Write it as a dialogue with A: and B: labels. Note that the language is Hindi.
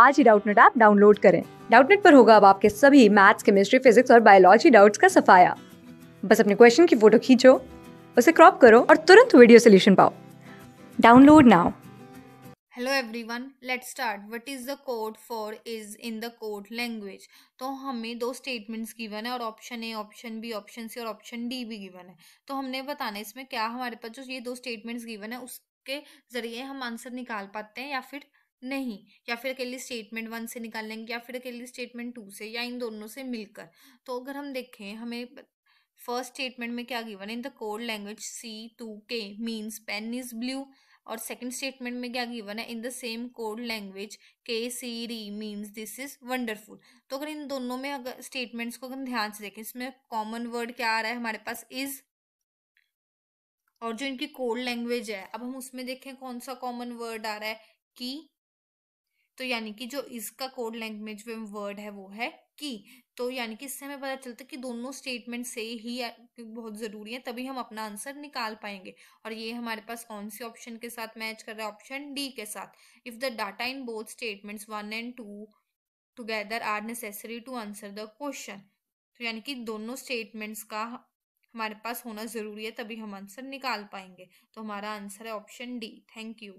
A: आज ही डाउटनेट ऐप डाउनलोड करें डाउटनेट पर होगा अब आपके सभी मैथ्स केमिस्ट्री फिजिक्स और बायोलॉजी डाउट्स का सफाया बस अपने क्वेश्चन की फोटो खींचो उसे क्रॉप करो और तुरंत वीडियो सोल्यूशन पाओ download now
B: hello everyone let start what is the code for is in the code language तो हमें दो स्टेटमेंट्स गिवन है और option A option B option C और ऑप्शन डी भी गिवन है तो हमने बताना है इसमें क्या हमारे पास जो ये दो स्टेटमेंट्स गिवन है उसके ज़रिए हम आंसर निकाल पाते हैं या फिर नहीं या फिर अकेली स्टेटमेंट वन से निकाल लेंगे या फिर अकेले स्टेटमेंट टू से या इन दोनों से मिलकर तो अगर हम देखें हमें फर्स्ट स्टेटमेंट में क्या given in the code language C two K means pen is blue और सेकंड स्टेटमेंट में क्या गिवन है in the same code language K C री मीन्स दिस इज वंडरफुल तो अगर इन दोनों में अगर स्टेटमेंट्स को हम ध्यान से देखें इसमें कॉमन वर्ड क्या आ रहा है हमारे पास इज और जो इनकी कोड लैंग्वेज है अब हम उसमें देखें कौन सा कॉमन वर्ड आ रहा है की तो यानी कि जो इसका कोड लैंग्वेज में वर्ड है वो है की तो यानी कि इससे हमें पता चलता है कि दोनों स्टेटमेंट से ही बहुत ज़रूरी है तभी हम अपना आंसर निकाल पाएंगे और ये हमारे पास कौन से ऑप्शन के साथ मैच कर रहा है ऑप्शन डी के साथ if the data in both statements one and two together are necessary to answer the question तो यानी कि दोनों स्टेटमेंट्स का हमारे पास होना ज़रूरी है तभी हम आंसर निकाल पाएंगे तो हमारा आंसर है ऑप्शन डी थैंक यू